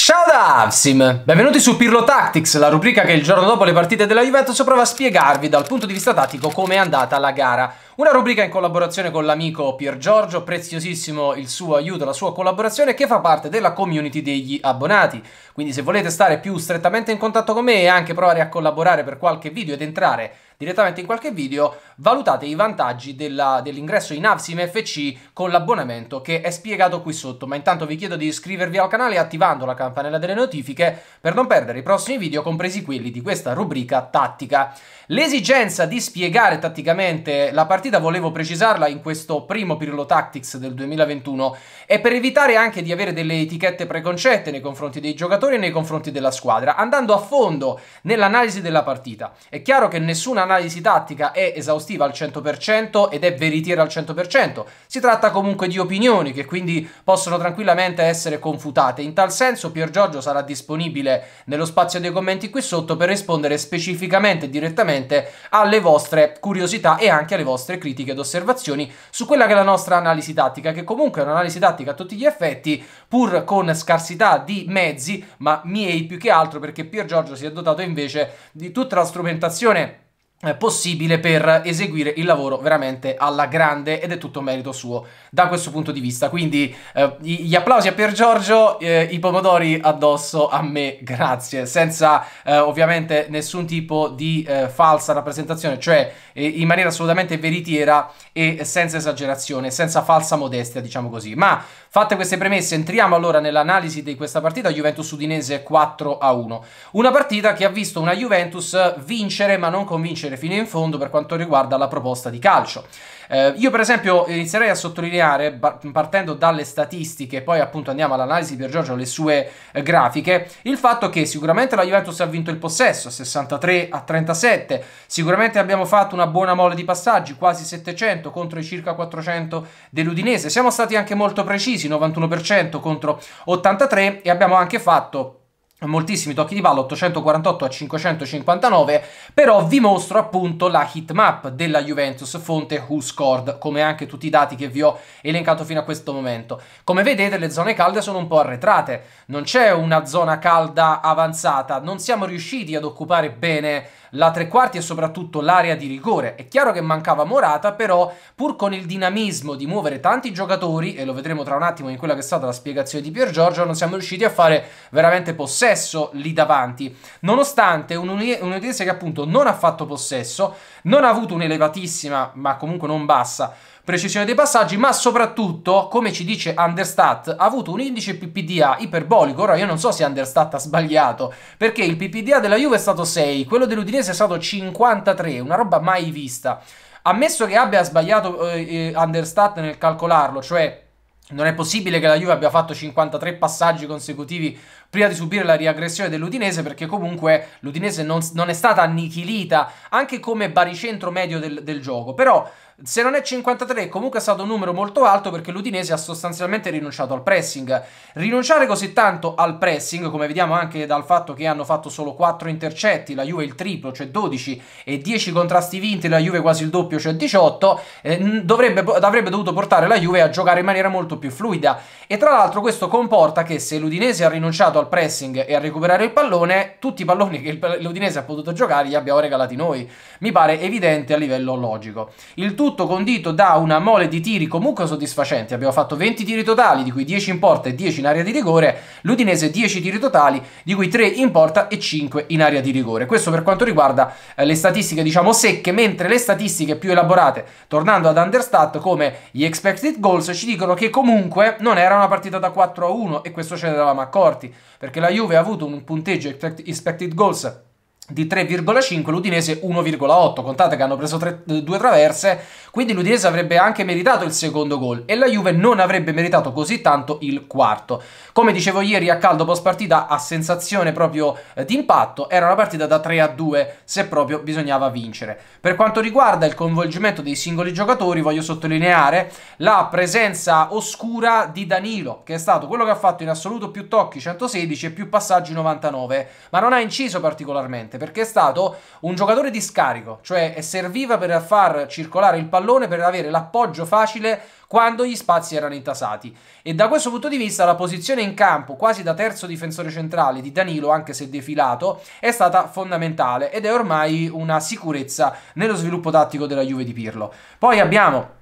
Ciao da Avsim! Benvenuti su Pirlo Tactics, la rubrica che il giorno dopo le partite della Juventus prova a spiegarvi dal punto di vista tattico come è andata la gara. Una rubrica in collaborazione con l'amico Pier Giorgio, preziosissimo il suo aiuto, la sua collaborazione che fa parte della community degli abbonati. Quindi se volete stare più strettamente in contatto con me e anche provare a collaborare per qualche video ed entrare direttamente in qualche video, valutate i vantaggi dell'ingresso in Avsim FC con l'abbonamento che è spiegato qui sotto, ma intanto vi chiedo di iscrivervi al canale attivando la campanella delle notifiche per non perdere i prossimi video, compresi quelli di questa rubrica tattica. L'esigenza di spiegare tatticamente la partita, volevo precisarla in questo primo Pirlo Tactics del 2021, e per evitare anche di avere delle etichette preconcette nei confronti dei giocatori e nei confronti della squadra, andando a fondo nell'analisi della partita. È chiaro che nessuna un'analisi tattica è esaustiva al 100% ed è veritiera al 100%. Si tratta comunque di opinioni che quindi possono tranquillamente essere confutate. In tal senso Pier Giorgio sarà disponibile nello spazio dei commenti qui sotto per rispondere specificamente e direttamente alle vostre curiosità e anche alle vostre critiche ed osservazioni su quella che è la nostra analisi tattica, che comunque è un'analisi tattica a tutti gli effetti, pur con scarsità di mezzi, ma miei più che altro perché Pier Giorgio si è dotato invece di tutta la strumentazione eh, possibile per eseguire il lavoro veramente alla grande ed è tutto merito suo da questo punto di vista quindi eh, gli applausi a Pier Giorgio eh, i pomodori addosso a me grazie senza eh, ovviamente nessun tipo di eh, falsa rappresentazione cioè eh, in maniera assolutamente veritiera e senza esagerazione senza falsa modestia diciamo così ma Fatte queste premesse, entriamo allora nell'analisi di questa partita Juventus-Udinese 4-1. Una partita che ha visto una Juventus vincere ma non convincere fino in fondo per quanto riguarda la proposta di calcio. Eh, io per esempio inizierei a sottolineare, partendo dalle statistiche, poi appunto andiamo all'analisi per Giorgio, le sue eh, grafiche, il fatto che sicuramente la Juventus ha vinto il possesso, 63 a 37, sicuramente abbiamo fatto una buona mole di passaggi, quasi 700 contro i circa 400 dell'Udinese, siamo stati anche molto precisi, 91% contro 83 e abbiamo anche fatto moltissimi tocchi di palla 848 a 559 però vi mostro appunto la heat map della Juventus fonte who scored come anche tutti i dati che vi ho elencato fino a questo momento come vedete le zone calde sono un po' arretrate non c'è una zona calda avanzata non siamo riusciti ad occupare bene la tre quarti e soprattutto l'area di rigore. È chiaro che mancava Morata, però pur con il dinamismo di muovere tanti giocatori, e lo vedremo tra un attimo in quella che è stata la spiegazione di Pier Giorgio, non siamo riusciti a fare veramente possesso lì davanti. Nonostante un, che appunto non ha fatto possesso, non ha avuto un'elevatissima, ma comunque non bassa, precisione dei passaggi, ma soprattutto, come ci dice Understat, ha avuto un indice PPDA iperbolico. Ora io non so se Understat ha sbagliato, perché il PPDA della Juve è stato 6, quello dell'Udinese è stato 53, una roba mai vista. Ammesso che abbia sbagliato eh, eh, Understat nel calcolarlo, cioè non è possibile che la Juve abbia fatto 53 passaggi consecutivi prima di subire la riaggressione dell'Udinese perché comunque l'Udinese non, non, è stata annichilita anche come baricentro medio del, del gioco, però se non è 53 comunque è stato un numero molto alto perché l'Udinese ha sostanzialmente rinunciato al pressing. Rinunciare così tanto al pressing, come vediamo anche dal fatto che hanno fatto solo 4 intercetti, la Juve il triplo, cioè 12, e 10 contrasti vinti, la Juve quasi il doppio, cioè 18, eh, dovrebbe, avrebbe dovuto portare la Juve a giocare in maniera molto più fluida. E tra l'altro questo comporta che se l'Udinese ha rinunciato giocato al pressing e a recuperare il pallone, tutti i palloni che l'Udinese ha potuto giocare li abbiamo regalati noi. Mi pare evidente a livello logico. Il tutto condito da una mole di tiri comunque soddisfacenti. Abbiamo fatto 20 tiri totali, di cui 10 in porta e 10 in area di rigore. L'Udinese 10 tiri totali, di cui 3 in porta e 5 in area di rigore. Questo per quanto riguarda eh, le statistiche, diciamo, secche, mentre le statistiche più elaborate, tornando ad Understat, come gli expected goals, ci dicono che comunque non era una partita da 4 a 1 e questo ce ne eravamo accorti perché la Juve ha avuto un punteggio expected goals di 3,5, l'Udinese 1,8. Contate che hanno preso tre, due traverse, quindi l'Udinese avrebbe anche meritato il secondo gol e la Juve non avrebbe meritato così tanto il quarto. Come dicevo ieri a caldo post partita, a sensazione proprio eh, di impatto, era una partita da 3 a 2 se proprio bisognava vincere. Per quanto riguarda il coinvolgimento dei singoli giocatori, voglio sottolineare la presenza oscura di Danilo, che è stato quello che ha fatto in assoluto più tocchi 116 e più passaggi 99, ma non ha inciso particolarmente perché è stato un giocatore di scarico, cioè serviva per far circolare il pallone, per avere l'appoggio facile quando gli spazi erano intasati. E da questo punto di vista la posizione in campo, quasi da terzo difensore centrale di Danilo, anche se defilato, è stata fondamentale ed è ormai una sicurezza nello sviluppo tattico della Juve di Pirlo. Poi abbiamo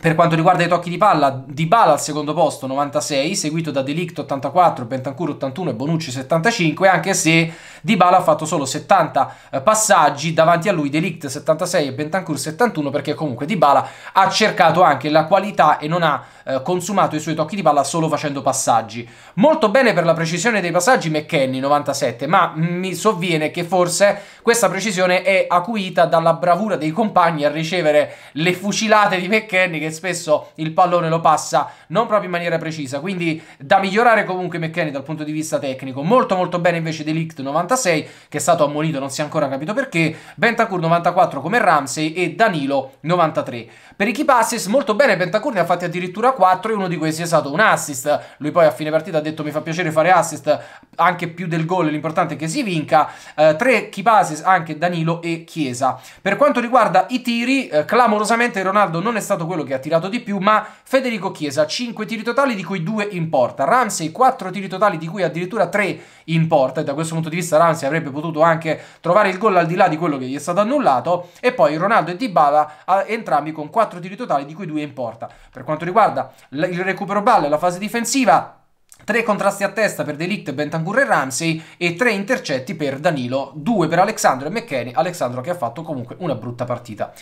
per quanto riguarda i tocchi di palla, Dybala al secondo posto 96, seguito da Delict 84, Bentancur 81 e Bonucci 75, anche se Dybala ha fatto solo 70 eh, passaggi, davanti a lui Delict 76 e Bentancur 71 perché comunque Dybala ha cercato anche la qualità e non ha eh, consumato i suoi tocchi di palla solo facendo passaggi. Molto bene per la precisione dei passaggi McKenny 97, ma mi sovviene che forse questa precisione è acuita dalla bravura dei compagni a ricevere le fucilate di McKenny che che spesso il pallone lo passa non proprio in maniera precisa, quindi da migliorare comunque McKenny dal punto di vista tecnico. Molto molto bene invece Delict 96 che è stato ammonito, non si è ancora capito perché, Bentacur 94 come Ramsey e Danilo 93. Per i key passes molto bene Bentacur ne ha fatti addirittura 4 e uno di questi è stato un assist. Lui poi a fine partita ha detto mi fa piacere fare assist anche più del gol, l'importante è che si vinca. Eh, tre key passes anche Danilo e Chiesa. Per quanto riguarda i tiri, eh, clamorosamente Ronaldo non è stato quello che ha tirato di più, ma Federico Chiesa 5 tiri totali di cui 2 in porta, Ramsey 4 tiri totali di cui addirittura 3 in porta e da questo punto di vista Ramsey avrebbe potuto anche trovare il gol al di là di quello che gli è stato annullato e poi Ronaldo e Dybala entrambi con 4 tiri totali di cui 2 in porta. Per quanto riguarda il recupero balle, la fase difensiva, 3 contrasti a testa per Delict, Bentancur e Ramsey e 3 intercetti per Danilo, 2 per Alexandro e McKenny, Alexandro che ha fatto comunque una brutta partita.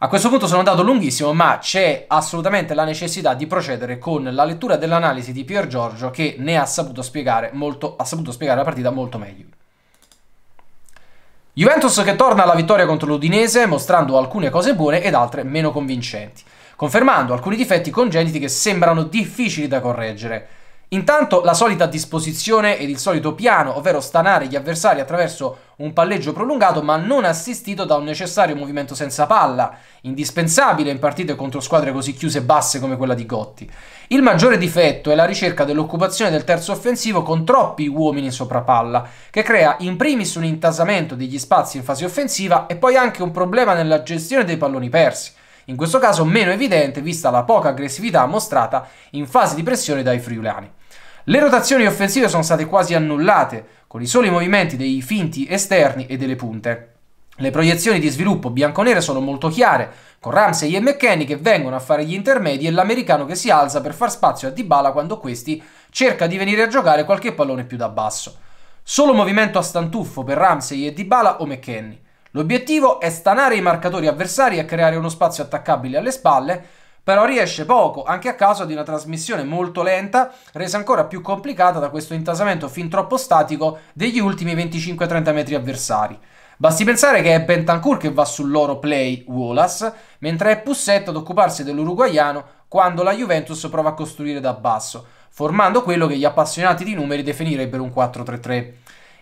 A questo punto sono andato lunghissimo, ma c'è assolutamente la necessità di procedere con la lettura dell'analisi di Pier Giorgio che ne ha saputo spiegare, molto, ha saputo spiegare la partita molto meglio. Juventus che torna alla vittoria contro l'Udinese mostrando alcune cose buone ed altre meno convincenti, confermando alcuni difetti congeniti che sembrano difficili da correggere. Intanto la solita disposizione ed il solito piano, ovvero stanare gli avversari attraverso un palleggio prolungato ma non assistito da un necessario movimento senza palla, indispensabile in partite contro squadre così chiuse e basse come quella di Gotti. Il maggiore difetto è la ricerca dell'occupazione del terzo offensivo con troppi uomini sopra palla, che crea in primis un intasamento degli spazi in fase offensiva e poi anche un problema nella gestione dei palloni persi. In questo caso meno evidente vista la poca aggressività mostrata in fase di pressione dai friulani. Le rotazioni offensive sono state quasi annullate, con i soli movimenti dei finti esterni e delle punte. Le proiezioni di sviluppo bianconere sono molto chiare, con Ramsey e McKenny che vengono a fare gli intermedi e l'americano che si alza per far spazio a Dybala quando questi cerca di venire a giocare qualche pallone più da basso. Solo movimento a stantuffo per Ramsey e Dybala o McKenny. L'obiettivo è stanare i marcatori avversari e creare uno spazio attaccabile alle spalle però riesce poco, anche a causa di una trasmissione molto lenta, resa ancora più complicata da questo intasamento fin troppo statico degli ultimi 25-30 metri avversari. Basti pensare che è Bentancur che va sul loro play Wallace, mentre è Pussetto ad occuparsi dell'uruguaiano quando la Juventus prova a costruire da basso, formando quello che gli appassionati di numeri definirebbero un 4-3-3.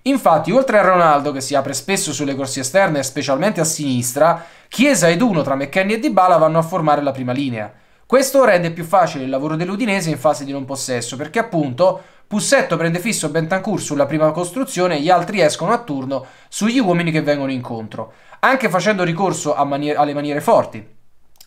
Infatti, oltre a Ronaldo, che si apre spesso sulle corsie esterne, specialmente a sinistra, Chiesa ed uno tra McKenny e Dybala vanno a formare la prima linea. Questo rende più facile il lavoro dell'Udinese in fase di non possesso, perché appunto Pussetto prende fisso Bentancur sulla prima costruzione e gli altri escono a turno sugli uomini che vengono incontro, anche facendo ricorso mani alle maniere forti,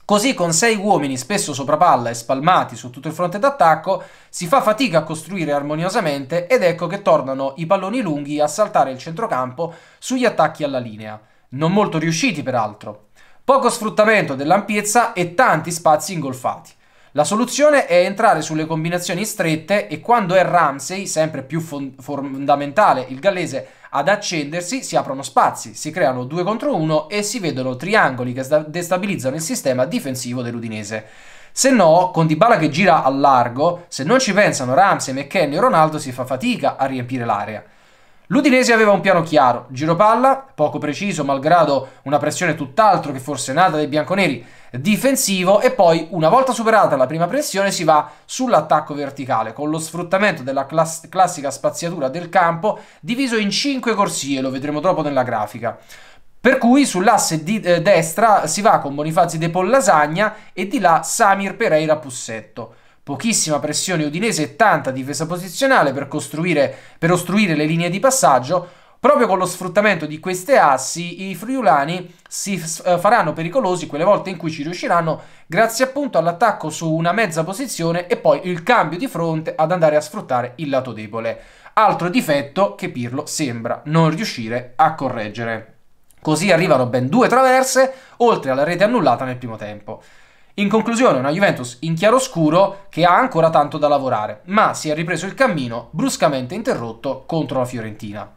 Così con sei uomini spesso sopra palla e spalmati su tutto il fronte d'attacco si fa fatica a costruire armoniosamente ed ecco che tornano i palloni lunghi a saltare il centrocampo sugli attacchi alla linea, non molto riusciti peraltro. Poco sfruttamento dell'ampiezza e tanti spazi ingolfati. La soluzione è entrare sulle combinazioni strette e quando è Ramsey, sempre più fondamentale il gallese, ad accendersi si aprono spazi, si creano due contro uno e si vedono triangoli che destabilizzano il sistema difensivo dell'Udinese. Se no, con Dybala che gira a largo, se non ci pensano Ramsey, McKenny o Ronaldo si fa fatica a riempire l'area. L'Udinese aveva un piano chiaro, giro palla, poco preciso malgrado una pressione tutt'altro che forse nata dai bianconeri, difensivo e poi una volta superata la prima pressione si va sull'attacco verticale con lo sfruttamento della class classica spaziatura del campo diviso in 5 corsie, lo vedremo dopo nella grafica. Per cui sull'asse di eh, destra si va con Bonifazi De Pollasagna e di là Samir Pereira Pussetto pochissima pressione udinese e tanta difesa posizionale per, per ostruire le linee di passaggio, Proprio con lo sfruttamento di queste assi i friulani si eh, faranno pericolosi quelle volte in cui ci riusciranno grazie appunto all'attacco su una mezza posizione e poi il cambio di fronte ad andare a sfruttare il lato debole. Altro difetto che Pirlo sembra non riuscire a correggere. Così arrivano ben due traverse oltre alla rete annullata nel primo tempo. In conclusione, una Juventus in chiaroscuro che ha ancora tanto da lavorare, ma si è ripreso il cammino bruscamente interrotto contro la Fiorentina.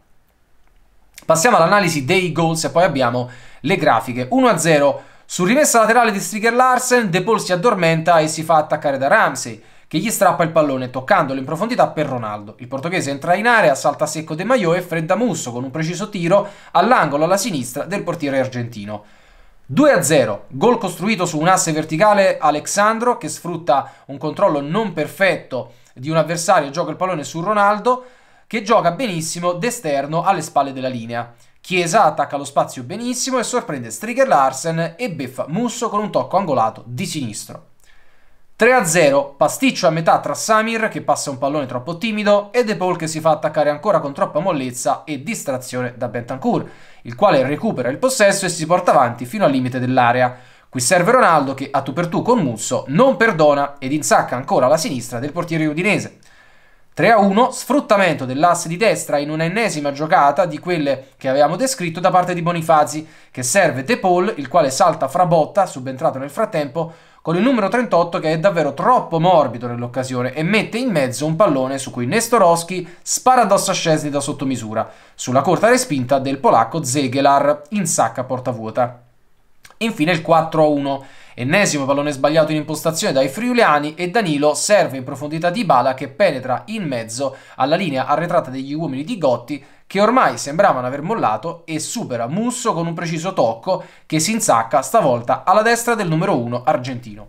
Passiamo all'analisi dei gol, e poi abbiamo le grafiche. 1-0 su rimessa laterale di Striger Larsen, De Paul si addormenta e si fa attaccare da Ramsey, che gli strappa il pallone toccandolo in profondità per Ronaldo. Il portoghese entra in area, salta secco De Maio e fredda Musso con un preciso tiro all'angolo alla sinistra del portiere argentino. 2-0, gol costruito su un asse verticale Alexandro che sfrutta un controllo non perfetto di un avversario, gioca il pallone su Ronaldo che gioca benissimo d'esterno alle spalle della linea. Chiesa attacca lo spazio benissimo e sorprende Stricker Larsen e beffa Musso con un tocco angolato di sinistro. 3-0, pasticcio a metà tra Samir che passa un pallone troppo timido e De Paul che si fa attaccare ancora con troppa mollezza e distrazione da Bentancur, il quale recupera il possesso e si porta avanti fino al limite dell'area. Qui serve Ronaldo che a tu per tu con Musso non perdona ed insacca ancora la sinistra del portiere udinese. 3-1, sfruttamento dell'asse di destra in un'ennesima giocata di quelle che avevamo descritto da parte di Bonifazi, che serve De Paul, il quale salta fra botta, subentrato nel frattempo, con il numero 38 che è davvero troppo morbido nell'occasione e mette in mezzo un pallone su cui Nestorowski spara addosso a Szczesny da sottomisura, sulla corta respinta del polacco Zegelar in sacca porta vuota. Infine il 4-1 Ennesimo pallone sbagliato in impostazione dai friuliani e Danilo serve in profondità di bala che penetra in mezzo alla linea arretrata degli uomini di Gotti che ormai sembravano aver mollato e supera Musso con un preciso tocco che si insacca stavolta alla destra del numero 1 argentino.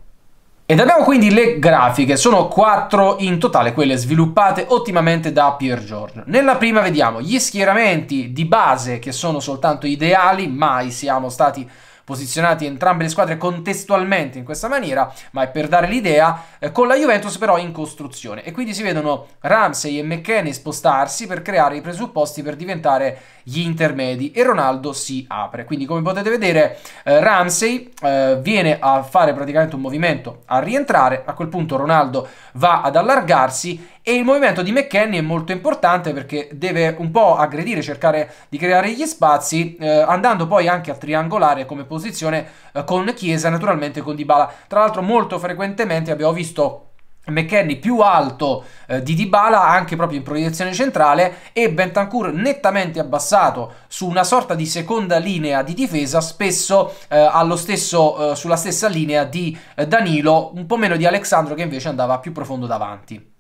Ed abbiamo quindi le grafiche, sono quattro in totale quelle sviluppate ottimamente da Pier Giorgio. Nella prima vediamo gli schieramenti di base che sono soltanto ideali, mai siamo stati posizionati entrambe le squadre contestualmente in questa maniera, ma è per dare l'idea, eh, con la Juventus però in costruzione. E quindi si vedono Ramsey e McKennie spostarsi per creare i presupposti per diventare gli intermedi e Ronaldo si apre. Quindi come potete vedere eh, Ramsey eh, viene a fare praticamente un movimento a rientrare, a quel punto Ronaldo va ad allargarsi e il movimento di McKenny è molto importante perché deve un po' aggredire, cercare di creare gli spazi, eh, andando poi anche a triangolare come posizione eh, con Chiesa, naturalmente con Dybala. Tra l'altro molto frequentemente abbiamo visto McKenny più alto eh, di Dybala anche proprio in proiezione centrale e Bentancur nettamente abbassato su una sorta di seconda linea di difesa spesso eh, stesso, eh, sulla stessa linea di eh, Danilo un po' meno di Alexandro che invece andava più profondo davanti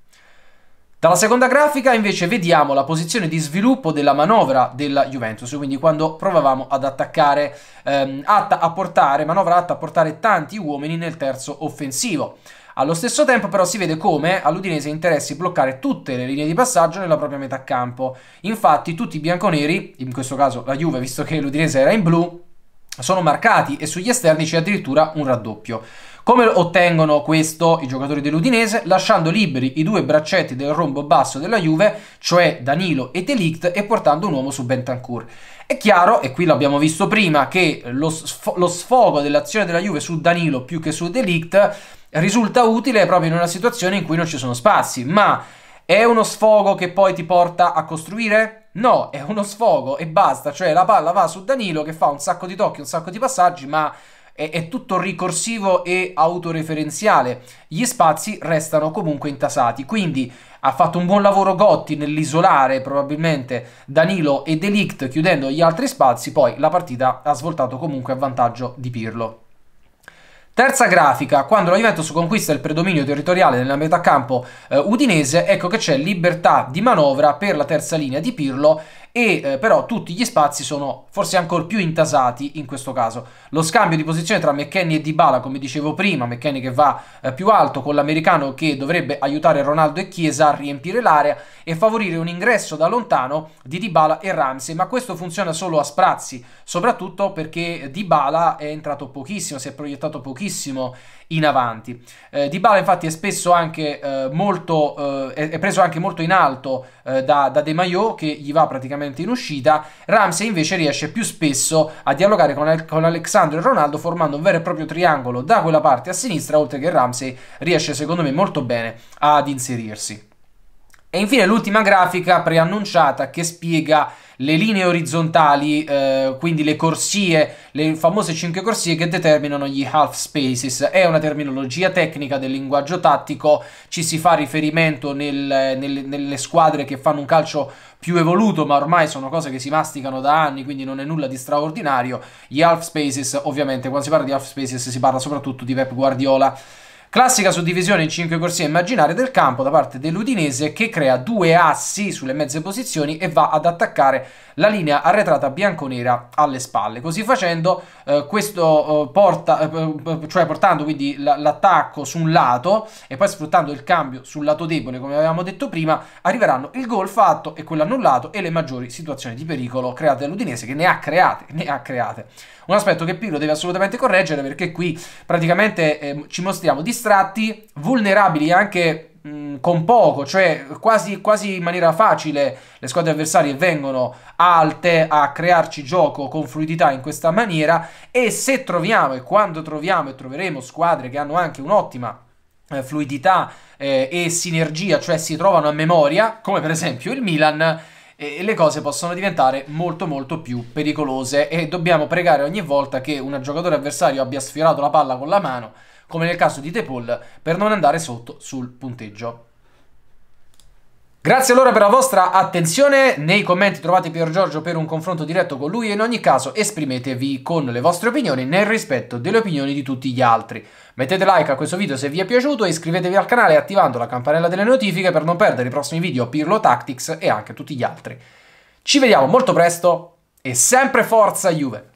dalla seconda grafica invece vediamo la posizione di sviluppo della manovra della Juventus, quindi quando provavamo ad attaccare, ehm, atta a portare, manovra atta a portare tanti uomini nel terzo offensivo. Allo stesso tempo però si vede come all'Udinese interessi bloccare tutte le linee di passaggio nella propria metà campo. Infatti tutti i bianconeri, in questo caso la Juve visto che l'Udinese era in blu, sono marcati e sugli esterni c'è addirittura un raddoppio. Come ottengono questo i giocatori dell'Udinese? Lasciando liberi i due braccetti del rombo basso della Juve, cioè Danilo e Delict, e portando un uomo su Bentancur. È chiaro, e qui l'abbiamo visto prima, che lo, sf lo sfogo dell'azione della Juve su Danilo più che su Delict risulta utile proprio in una situazione in cui non ci sono spazi, ma è uno sfogo che poi ti porta a costruire? No, è uno sfogo e basta, cioè la palla va su Danilo che fa un sacco di tocchi, un sacco di passaggi, ma è, è tutto ricorsivo e autoreferenziale. Gli spazi restano comunque intasati, quindi ha fatto un buon lavoro Gotti nell'isolare probabilmente Danilo e Delict chiudendo gli altri spazi, poi la partita ha svoltato comunque a vantaggio di Pirlo. Terza grafica, quando la Juventus conquista il predominio territoriale nella metà campo eh, udinese, ecco che c'è libertà di manovra per la terza linea di Pirlo e eh, però tutti gli spazi sono forse ancora più intasati in questo caso. Lo scambio di posizione tra McKenny e Dybala, come dicevo prima, McKenny che va eh, più alto con l'americano che dovrebbe aiutare Ronaldo e Chiesa a riempire l'area e favorire un ingresso da lontano di Dybala e Ramsey, ma questo funziona solo a sprazzi, soprattutto perché Dybala è entrato pochissimo, si è proiettato pochissimo in avanti. Eh, Dybala infatti è spesso anche eh, molto, eh, è preso anche molto in alto eh, da, da De Maio che gli va praticamente in uscita, Ramsey invece riesce più spesso a dialogare con, Al- con Alexandro e Ronaldo formando un vero e proprio triangolo da quella parte a sinistra, oltre che Ramsey riesce secondo me molto bene ad inserirsi. E infine l'ultima grafica preannunciata che spiega le linee orizzontali, eh, quindi le corsie, le famose 5 corsie che determinano gli half spaces. È una terminologia tecnica del linguaggio tattico, ci si fa riferimento nel, nel, nelle squadre che fanno un calcio più evoluto, ma ormai sono cose che si masticano da anni, quindi non è nulla di straordinario. Gli half spaces, ovviamente, quando si parla di half spaces si parla soprattutto di Pep Guardiola Classica suddivisione in 5 corsie immaginarie del campo da parte dell'Udinese che crea due assi sulle mezze posizioni e va ad attaccare la linea arretrata bianconera alle spalle. Così facendo, eh, questo eh, porta, eh, eh cioè portando quindi l'attacco su un lato e poi sfruttando il cambio sul lato debole, come avevamo detto prima, arriveranno il gol fatto e quello annullato e le maggiori situazioni di pericolo create dall'Udinese che ne ha create, ne ha create. Un aspetto che Pirlo deve assolutamente correggere perché qui praticamente ehm, ci mostriamo distratti, vulnerabili anche Mm, con poco, cioè quasi, quasi, in maniera facile le squadre avversarie vengono alte a crearci gioco con fluidità in questa maniera e se troviamo e quando troviamo e troveremo squadre che hanno anche un'ottima eh, fluidità eh, e sinergia, cioè si trovano a memoria, come per esempio il Milan, e eh, le cose possono diventare molto molto più pericolose e dobbiamo pregare ogni volta che un giocatore avversario abbia sfiorato la palla con la mano come nel caso di The Paul, per non andare sotto sul punteggio. Grazie allora per la vostra attenzione, nei commenti trovate Pier Giorgio per un confronto diretto con lui e in ogni caso esprimetevi con le vostre opinioni nel rispetto delle opinioni di tutti gli altri. Mettete like a questo video se vi è piaciuto e iscrivetevi al canale attivando la campanella delle notifiche per non perdere i prossimi video Pirlo Tactics e anche tutti gli altri. Ci vediamo molto presto e sempre forza Juve!